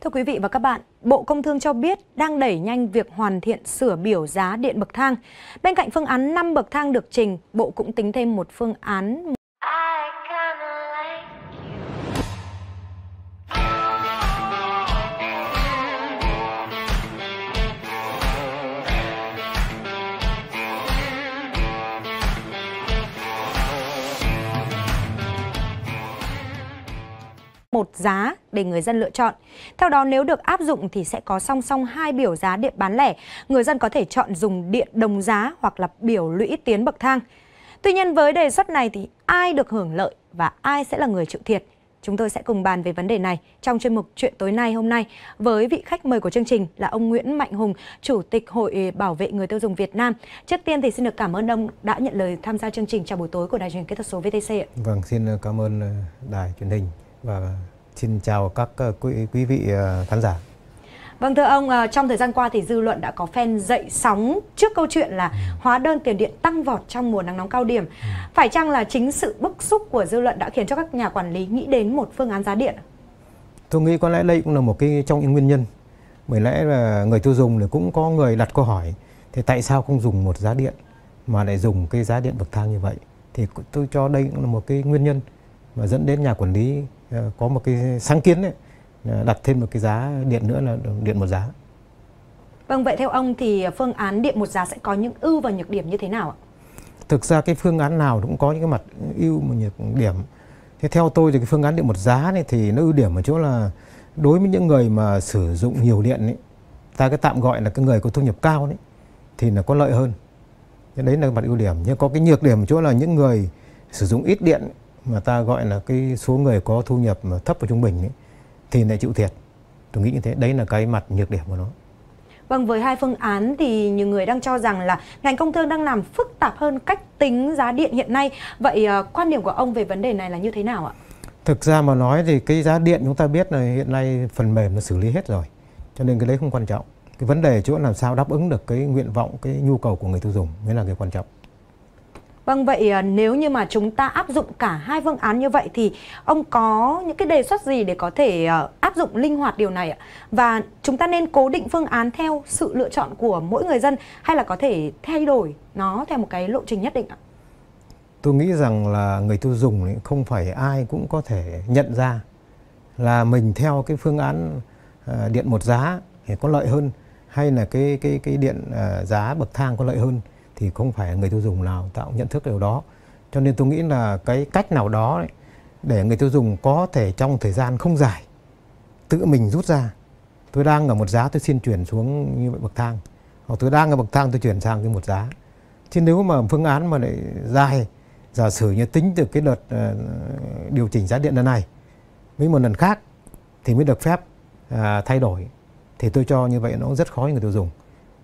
Thưa quý vị và các bạn, Bộ Công Thương cho biết đang đẩy nhanh việc hoàn thiện sửa biểu giá điện bậc thang. Bên cạnh phương án 5 bậc thang được trình, Bộ cũng tính thêm một phương án một giá để người dân lựa chọn. Theo đó, nếu được áp dụng thì sẽ có song song hai biểu giá điện bán lẻ. Người dân có thể chọn dùng điện đồng giá hoặc là biểu lũy tiến bậc thang. Tuy nhiên với đề xuất này thì ai được hưởng lợi và ai sẽ là người chịu thiệt? Chúng tôi sẽ cùng bàn về vấn đề này trong chuyên mục Chuyện tối nay hôm nay với vị khách mời của chương trình là ông Nguyễn Mạnh Hùng, Chủ tịch Hội Bảo vệ Người tiêu dùng Việt Nam. Trước tiên thì xin được cảm ơn ông đã nhận lời tham gia chương trình chào buổi tối của Đài truyền kết thuật số VTC Vâng, xin cảm ơn Đài truyền hình và xin chào các ờ, quý, quý vị ờ, khán giả. Vâng thưa ông, ờ, trong thời gian qua thì dư luận đã có phen dậy sóng trước câu chuyện là ừ. hóa đơn tiền điện tăng vọt trong mùa nắng nóng cao điểm. Ừ. Phải chăng là chính sự bức xúc của dư luận đã khiến cho các nhà quản lý nghĩ đến một phương án giá điện? Tôi nghĩ có lẽ đây cũng là một cái trong những nguyên nhân. Bởi lẽ là người tiêu dùng thì cũng có người đặt câu hỏi thì tại sao không dùng một giá điện mà lại dùng cái giá điện bậc thang như vậy? Thì tôi cho đây cũng là một cái nguyên nhân mà dẫn đến nhà quản lý Ờ, có một cái sáng kiến ấy, ờ, đặt thêm một cái giá điện nữa là điện một giá. Vâng, vậy theo ông thì phương án điện một giá sẽ có những ưu và nhược điểm như thế nào ạ? Thực ra cái phương án nào cũng có những cái mặt ưu và nhược điểm. Thế theo tôi thì cái phương án điện một giá này thì nó ưu điểm ở chỗ là đối với những người mà sử dụng nhiều điện ấy, ta cái tạm gọi là cái người có thu nhập cao ấy thì là có lợi hơn. Thế đấy là mặt ưu điểm. Nhưng có cái nhược điểm ở chỗ là những người sử dụng ít điện ấy, mà ta gọi là cái số người có thu nhập mà thấp và trung bình ấy, thì lại chịu thiệt. Tôi nghĩ như thế, đấy là cái mặt nhược điểm của nó. Vâng, với hai phương án thì nhiều người đang cho rằng là ngành công thương đang làm phức tạp hơn cách tính giá điện hiện nay. Vậy à, quan điểm của ông về vấn đề này là như thế nào ạ? Thực ra mà nói thì cái giá điện chúng ta biết là hiện nay phần mềm nó xử lý hết rồi. Cho nên cái đấy không quan trọng. Cái vấn đề chỗ làm sao đáp ứng được cái nguyện vọng, cái nhu cầu của người tiêu dùng mới là cái quan trọng. Vâng vậy à, nếu như mà chúng ta áp dụng cả hai phương án như vậy thì ông có những cái đề xuất gì để có thể à, áp dụng linh hoạt điều này ạ? Và chúng ta nên cố định phương án theo sự lựa chọn của mỗi người dân hay là có thể thay đổi nó theo một cái lộ trình nhất định ạ? Tôi nghĩ rằng là người tiêu dùng không phải ai cũng có thể nhận ra là mình theo cái phương án à, điện một giá thì có lợi hơn hay là cái cái cái điện giá bậc thang có lợi hơn thì không phải người tiêu dùng nào tạo nhận thức điều đó cho nên tôi nghĩ là cái cách nào đó đấy, để người tiêu dùng có thể trong thời gian không dài tự mình rút ra tôi đang ở một giá tôi xin chuyển xuống như vậy bậc thang hoặc tôi đang ở bậc thang tôi chuyển sang cái một giá chứ nếu mà phương án mà lại dài giả sử như tính từ cái đợt uh, điều chỉnh giá điện lần này với một lần khác thì mới được phép uh, thay đổi thì tôi cho như vậy nó rất khó cho người tiêu dùng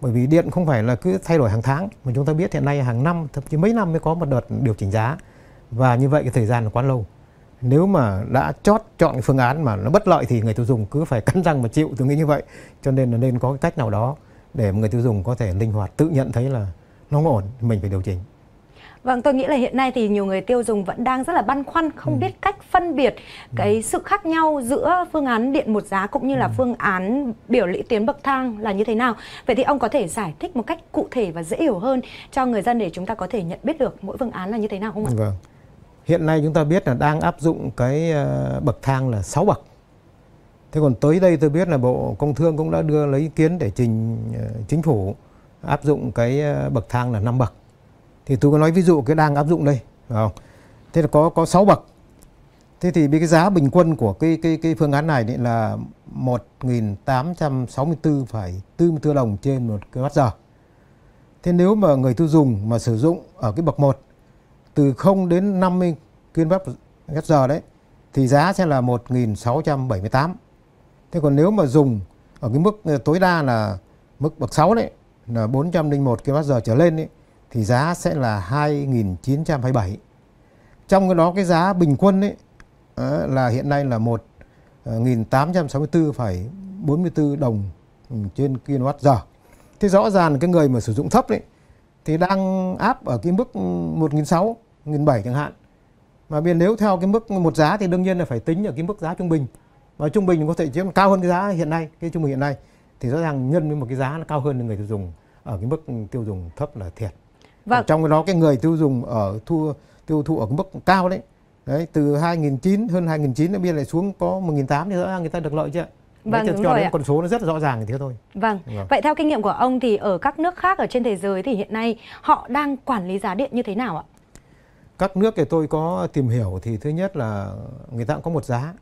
bởi vì điện không phải là cứ thay đổi hàng tháng mà chúng ta biết hiện nay hàng năm thậm chí mấy năm mới có một đợt điều chỉnh giá và như vậy cái thời gian là quá lâu nếu mà đã chót chọn phương án mà nó bất lợi thì người tiêu dùng cứ phải cắn răng mà chịu tôi nghĩ như vậy cho nên là nên có cái cách nào đó để người tiêu dùng có thể linh hoạt tự nhận thấy là nó ổn mình phải điều chỉnh Vâng, tôi nghĩ là hiện nay thì nhiều người tiêu dùng vẫn đang rất là băn khoăn không ừ. biết cách phân biệt ừ. cái sự khác nhau giữa phương án điện một giá cũng như là ừ. phương án biểu lũy tiến bậc thang là như thế nào. Vậy thì ông có thể giải thích một cách cụ thể và dễ hiểu hơn cho người dân để chúng ta có thể nhận biết được mỗi phương án là như thế nào không ạ? Vâng. Hiện nay chúng ta biết là đang áp dụng cái ờ, bậc thang là 6 bậc. Thế còn tới đây tôi biết là Bộ Công Thương cũng đã đưa lấy ý kiến để trình ờ, chính phủ áp dụng cái ờ, bậc thang là 5 bậc thì tôi có nói ví dụ cái đang áp dụng đây không thế là có có 6 bậc thế thì cái giá bình quân của cái cái cái phương án này định là 1.864,44 đồng trên một kWh thế nếu mà người tiêu dùng mà sử dụng ở cái bậc 1 từ 0 đến 50 kWh đấy thì giá sẽ là 1.678 thế còn nếu mà dùng ở cái mức tối đa là mức bậc 6 đấy là 401 kWh trở lên ấy, thì giá sẽ là 2.927. Trong cái đó cái giá bình quân ấy là hiện nay là 1.864,44 đồng ừ, trên kWh. Thế rõ ràng cái người mà sử dụng thấp đấy thì đang áp ở cái mức 1.600, 1.700 chẳng hạn. Mà bên nếu theo cái mức một giá thì đương nhiên là phải tính ở cái mức giá trung bình. Và trung bình có thể chiếm cao hơn cái giá hiện nay, cái trung bình hiện nay thì rõ ràng nhân với một cái giá nó cao hơn người tiêu dùng ở cái mức tiêu dùng thấp là thiệt. Vâng. Trong đó cái người tiêu dùng ở thu tiêu thụ ở mức cao đấy. Đấy từ 2009 hơn 2009 đến bây giờ lại xuống có 1.800 nữa người ta được lợi chưa? Vâng, Đấy, cho rồi đến con số nó rất rõ ràng thì thế thôi. Vâng. vâng. Vậy theo kinh nghiệm của ông thì ở các nước khác ở trên thế giới thì hiện nay họ đang quản lý giá điện như thế nào ạ? Các nước thì tôi có tìm hiểu thì thứ nhất là người ta cũng có một giá.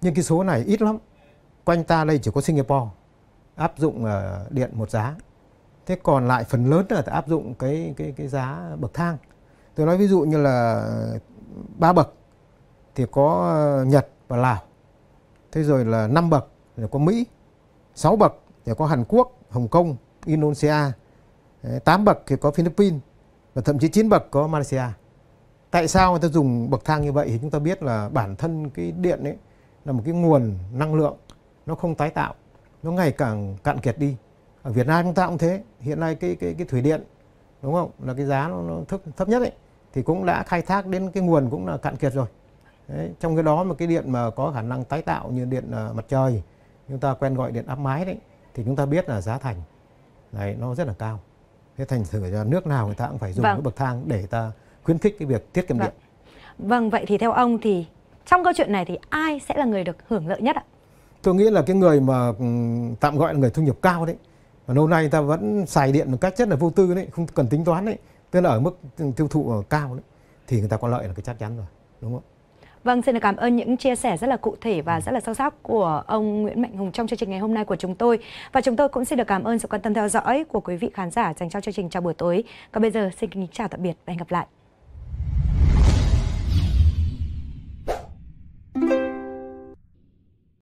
Nhưng cái số này ít lắm. Quanh ta đây chỉ có Singapore áp dụng ờ, điện một giá thế còn lại phần lớn là áp dụng cái cái cái giá bậc thang tôi nói ví dụ như là ba bậc thì có ờ, Nhật và Lào thế rồi là năm bậc thì có Mỹ sáu bậc thì có Hàn Quốc Hồng Kông Indonesia tám bậc thì có Philippines và thậm chí chín bậc có Malaysia tại sao người ta dùng bậc thang như vậy thì chúng ta biết là bản thân cái điện ấy là một cái nguồn năng lượng nó không tái tạo nó ngày càng cạn kiệt đi ở Việt Nam chúng ta cũng thế hiện nay cái cái cái thủy điện đúng không là cái giá nó, nó thấp thấp nhất ấy thì cũng đã khai thác đến cái nguồn cũng là cạn kiệt rồi đấy, trong cái đó mà cái điện mà có khả năng tái tạo như điện uh, mặt trời chúng ta quen gọi điện áp mái đấy thì chúng ta biết là giá thành này nó rất là cao thế thành thử là nước nào người ta cũng phải dùng vâng. cái bậc thang để ta khuyến khích cái việc tiết kiệm vâng. điện vâng vậy thì theo ông thì trong câu chuyện này thì ai sẽ là người được hưởng lợi nhất ạ tôi nghĩ là cái người mà ừ, tạm gọi là người thu nhập cao đấy và lâu nay ta vẫn xài điện một cách rất là vô tư đấy không cần tính toán đấy tức là ở mức tiêu thụ cao đấy thì người ta có lợi là cái chắc chắn rồi đúng không Vâng, xin được cảm ơn những chia sẻ rất là cụ thể và ừ. rất là sâu sắc của ông Nguyễn Mạnh Hùng trong chương trình ngày hôm nay của chúng tôi. Và chúng tôi cũng xin được cảm ơn sự quan tâm theo dõi của quý vị khán giả dành cho chương trình chào buổi tối. Còn bây giờ xin kính chào tạm biệt và hẹn gặp lại.